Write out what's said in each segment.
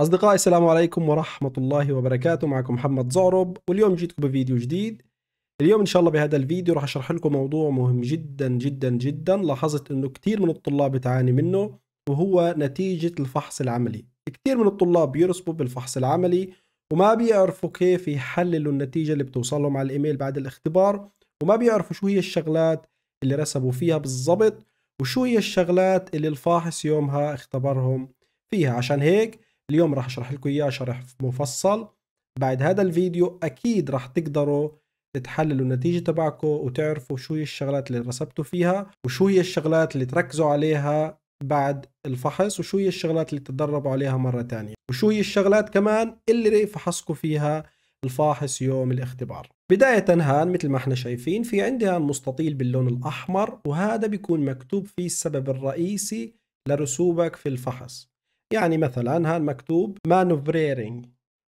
أصدقائي السلام عليكم ورحمة الله وبركاته معكم محمد زعرب واليوم جيتكم بفيديو جديد اليوم إن شاء الله بهذا الفيديو راح أشرح لكم موضوع مهم جدا جدا جدا لاحظت أنه كثير من الطلاب بتعاني منه وهو نتيجة الفحص العملي كثير من الطلاب بيرسبوا بالفحص العملي وما بيعرفوا كيف يحللوا النتيجة اللي بتوصلهم على الإيميل بعد الاختبار وما بيعرفوا شو هي الشغلات اللي رسبوا فيها بالضبط وشو هي الشغلات اللي الفاحص يومها اختبرهم فيها عشان هيك اليوم راح اشرح لكم اياه شرح مفصل بعد هذا الفيديو اكيد راح تقدروا تحللوا النتيجة تبعكم وتعرفوا شو هي الشغلات اللي رسبتوا فيها وشو هي الشغلات اللي تركزوا عليها بعد الفحص وشو هي الشغلات اللي تدربوا عليها مرة ثانيه وشو هي الشغلات كمان اللي فحصكم فيها الفاحص يوم الاختبار بداية هان مثل ما احنا شايفين في عندي هان مستطيل باللون الأحمر وهذا بيكون مكتوب فيه السبب الرئيسي لرسوبك في الفحص يعني مثلا هان مكتوب مانوفريرنج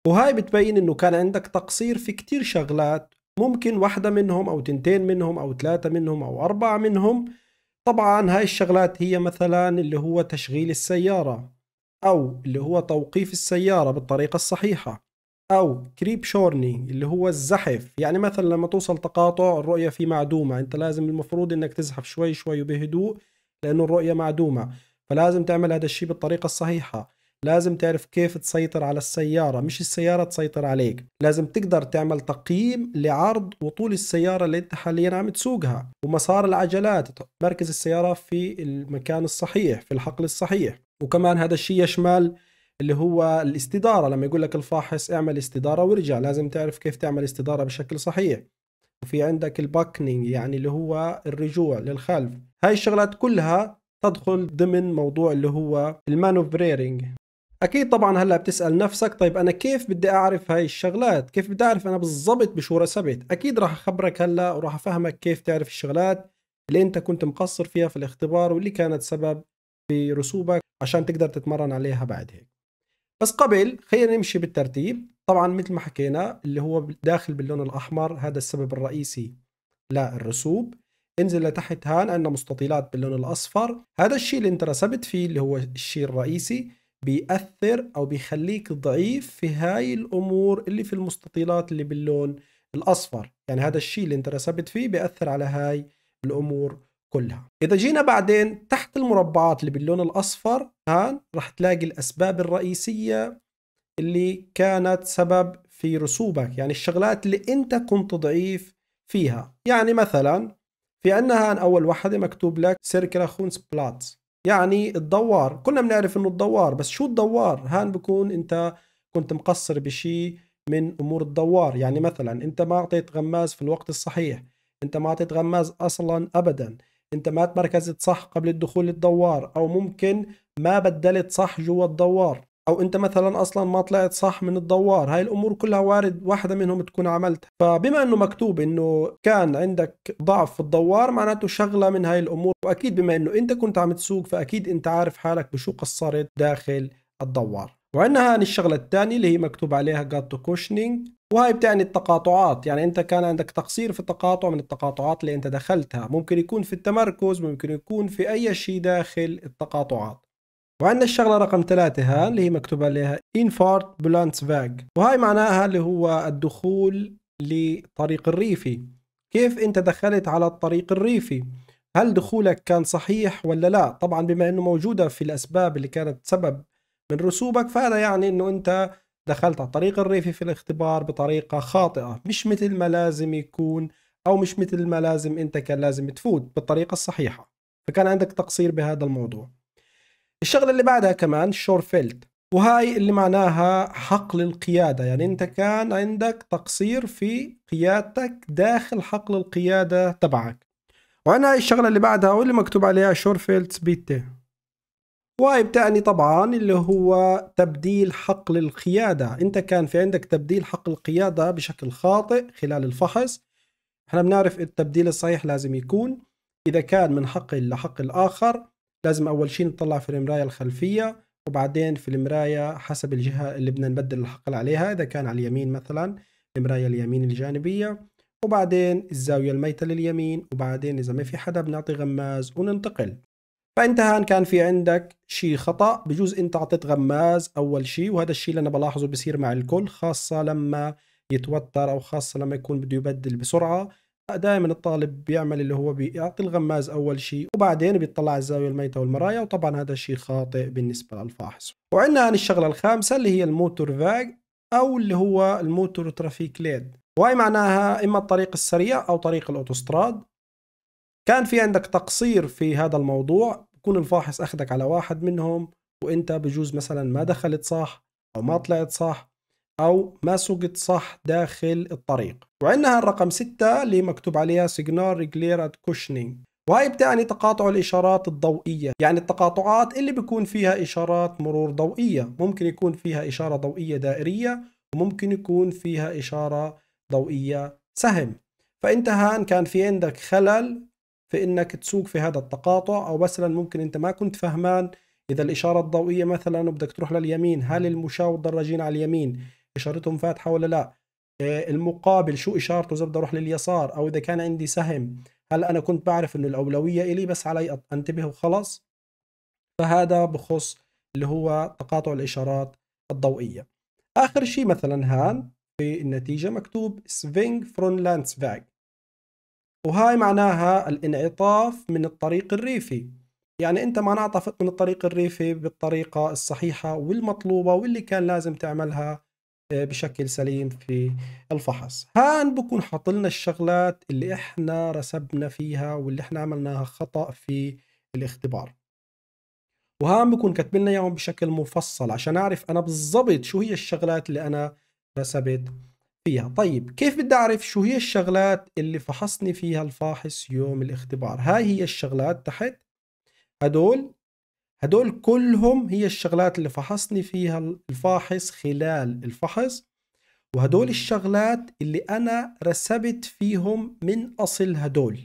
وهاي بتبين انه كان عندك تقصير في كتير شغلات ممكن واحدة منهم او تنتين منهم او ثلاثة منهم او اربعة منهم طبعا هاي الشغلات هي مثلا اللي هو تشغيل السيارة او اللي هو توقيف السيارة بالطريقة الصحيحة او كريب شورنينج اللي هو الزحف يعني مثلا لما توصل تقاطع الرؤية فيه معدومة انت لازم المفروض انك تزحف شوي شوي وبهدوء لانه الرؤية معدومة فلازم تعمل هذا الشيء بالطريقة الصحيحة لازم تعرف كيف تسيطر على السيارة مش السيارة تسيطر عليك لازم تقدر تعمل تقييم لعرض وطول السيارة اللي انت حاليا عم تسوقها ومسار العجلات مركز السيارة في المكان الصحيح في الحقل الصحيح وكمان هذا الشيء يشمل اللي هو الاستدارة لما يقول لك الفاحص اعمل استدارة وارجع لازم تعرف كيف تعمل استدارة بشكل صحيح وفي عندك الباكنينج يعني اللي هو الرجوع للخلف هاي الشغلات كلها تدخل ضمن موضوع اللي هو المانوفريرينج اكيد طبعا هلا بتسال نفسك طيب انا كيف بدي اعرف هاي الشغلات كيف بدي اعرف انا بالضبط بشو رسبت اكيد راح اخبرك هلا وراح افهمك كيف تعرف الشغلات اللي انت كنت مقصر فيها في الاختبار واللي كانت سبب في رسوبك عشان تقدر تتمرن عليها بعد هيك بس قبل خلينا نمشي بالترتيب طبعا مثل ما حكينا اللي هو داخل باللون الاحمر هذا السبب الرئيسي للرسوب انزل لتحت هان عندنا مستطيلات باللون الاصفر هذا الشيء اللي انت رسبت فيه اللي هو الشيء الرئيسي بيأثر او بيخليك ضعيف في هاي الامور اللي في المستطيلات اللي باللون الاصفر يعني هذا الشيء اللي انت رسبت فيه بيأثر على هاي الامور كلها اذا جينا بعدين تحت المربعات اللي باللون الاصفر هان راح تلاقي الاسباب الرئيسيه اللي كانت سبب في رسوبك يعني الشغلات اللي انت كنت ضعيف فيها يعني مثلا في أنها أول واحدة مكتوب لك سيركلاخونس بلاتس يعني الدوار كلنا بنعرف انه الدوار بس شو الدوار هان بكون انت كنت مقصر بشيء من امور الدوار يعني مثلا انت ما اعطيت غماز في الوقت الصحيح انت ما اعطيت غماز اصلا ابدا انت ما تمركزت صح قبل الدخول للدوار او ممكن ما بدلت صح جوا الدوار او انت مثلا اصلا ما طلعت صح من الدوار هاي الامور كلها وارد واحدة منهم تكون عملتها فبما انه مكتوب انه كان عندك ضعف في الدوار معناته شغلة من هاي الامور واكيد بما انه انت كنت عم تسوق فاكيد انت عارف حالك بشو قصرت داخل الدوار وعندنا هاني الشغلة الثانية اللي هي مكتوب عليها جاتو كوشنينج وهي بتعني التقاطعات يعني انت كان عندك تقصير في التقاطع من التقاطعات اللي انت دخلتها ممكن يكون في التمركز ممكن يكون في اي شيء داخل التقاطعات وعندنا الشغلة رقم ثلاثة ها اللي هي مكتوب عليها انفارت بلانس فاج وهاي معناها اللي هو الدخول لطريق الريفي كيف انت دخلت على الطريق الريفي هل دخولك كان صحيح ولا لا طبعا بما انه موجودة في الاسباب اللي كانت سبب من رسوبك فهذا يعني انه انت دخلت على الطريق الريفي في الاختبار بطريقة خاطئة مش مثل ما لازم يكون او مش مثل ما لازم انت كان لازم تفوت بالطريقة الصحيحة فكان عندك تقصير بهذا الموضوع الشغله اللي بعدها كمان شورفيلد وهاي اللي معناها حقل القيادة يعني أنت كان عندك تقصير في قيادتك داخل حقل القيادة تبعك هاي الشغلة اللي بعدها واللي مكتوب عليها شورفيلد سبيتي وهي بتعني طبعا اللي هو تبديل حقل القيادة أنت كان في عندك تبديل حقل القيادة بشكل خاطئ خلال الفحص احنا بنعرف التبديل الصحيح لازم يكون إذا كان من حقل لحقل آخر لازم اول شيء نطلع في المرايه الخلفيه وبعدين في المرايه حسب الجهه اللي بدنا نبدل الحقل عليها اذا كان على اليمين مثلا المرايه اليمين الجانبيه وبعدين الزاويه الميته لليمين وبعدين اذا ما في حدا بنعطي غماز وننتقل فانت هان كان في عندك شيء خطا بجوز انت اعطيت غماز اول شيء وهذا الشيء اللي انا بلاحظه بصير مع الكل خاصه لما يتوتر او خاصه لما يكون بده يبدل بسرعه دائما الطالب بيعمل اللي هو بيعطي الغماز اول شيء وبعدين بيطلع على الزاويه الميته والمرايا وطبعا هذا الشيء خاطئ بالنسبه للفاحص وعندنا عن الشغله الخامسه اللي هي الموتور فاج او اللي هو الموتور ترافيك ليد وهي معناها اما الطريق السريع او طريق الاوتوستراد كان في عندك تقصير في هذا الموضوع بكون الفاحص اخذك على واحد منهم وانت بجوز مثلا ما دخلت صح او ما طلعت صح أو ما سقط صح داخل الطريق وعندنا الرقم 6 اللي مكتوب عليها سيجنال ريجلير ات كوشنينج وهي بتعني تقاطع الإشارات الضوئية يعني التقاطعات اللي بيكون فيها إشارات مرور ضوئية ممكن يكون فيها إشارة ضوئية دائرية وممكن يكون فيها إشارة ضوئية سهم فأنت هان كان في عندك خلل في إنك تسوق في هذا التقاطع أو مثلا ممكن أنت ما كنت فهمان إذا الإشارة الضوئية مثلا وبدك تروح لليمين هل المشاة والدراجين على اليمين اشارتهم فاتحه ولا لا آه، المقابل شو اشارته اذا بدي اروح لليسار او اذا كان عندي سهم هل انا كنت بعرف انه الاولويه الي بس علي انتبه وخلص فهذا بخص اللي هو تقاطع الاشارات الضوئيه اخر شيء مثلا هان في النتيجه مكتوب سفينج فرون لاندسفاج وهاي معناها الانعطاف من الطريق الريفي يعني انت ما انعطفت من الطريق الريفي بالطريقه الصحيحه والمطلوبه واللي كان لازم تعملها بشكل سليم في الفحص هان بكون حاط لنا الشغلات اللي احنا رسبنا فيها واللي احنا عملناها خطأ في الاختبار وهان بكون كاتب لنا اياهم بشكل مفصل عشان اعرف انا بالضبط شو هي الشغلات اللي انا رسبت فيها طيب كيف بدي اعرف شو هي الشغلات اللي فحصني فيها الفاحص يوم الاختبار هاي هي الشغلات تحت هدول هدول كلهم هي الشغلات اللي فحصني فيها الفاحص خلال الفحص وهدول الشغلات اللي أنا رسبت فيهم من أصل هدول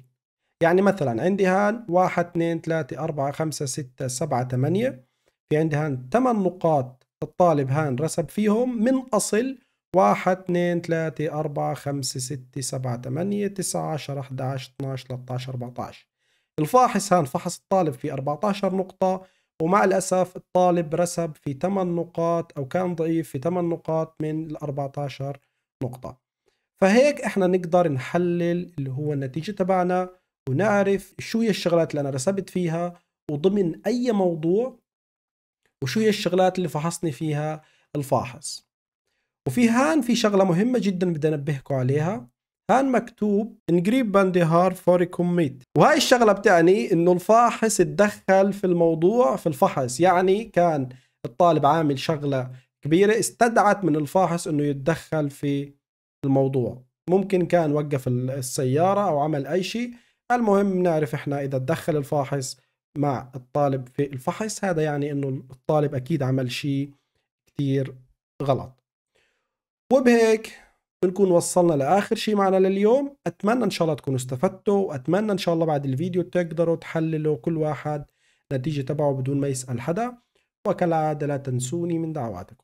يعني مثلا عندي هان 1 2 3 4 5 6 7 8 في عندي هان 8 نقاط الطالب هان رسب فيهم من أصل 1 2 3 4 5 6 7 8 9 10 11 12 13 14 الفاحص هان فحص الطالب في 14 نقطة ومع الأسف الطالب رسب في 8 نقاط أو كان ضعيف في 8 نقاط من ال 14 نقطة فهيك احنا نقدر نحلل اللي هو النتيجة تبعنا ونعرف شو هي الشغلات اللي أنا رسبت فيها وضمن أي موضوع وشو هي الشغلات اللي فحصني فيها الفاحص وفي هان في شغلة مهمة جدا بدي أنبهكم عليها كان مكتوب نقريب باندهار فور كوميت وهاي الشغله بتعني انه الفاحص تدخل في الموضوع في الفحص يعني كان الطالب عامل شغله كبيره استدعت من الفاحص انه يتدخل في الموضوع ممكن كان وقف السياره او عمل اي شيء المهم نعرف احنا اذا تدخل الفاحص مع الطالب في الفحص هذا يعني انه الطالب اكيد عمل شيء كثير غلط وبهيك بنكون وصلنا لاخر شيء معنا لليوم اتمنى ان شاء الله تكونوا استفدتوا واتمنى ان شاء الله بعد الفيديو تقدروا تحللوا كل واحد نتيجة تبعه بدون ما يسأل حدا وكالعادة لا تنسوني من دعواتكم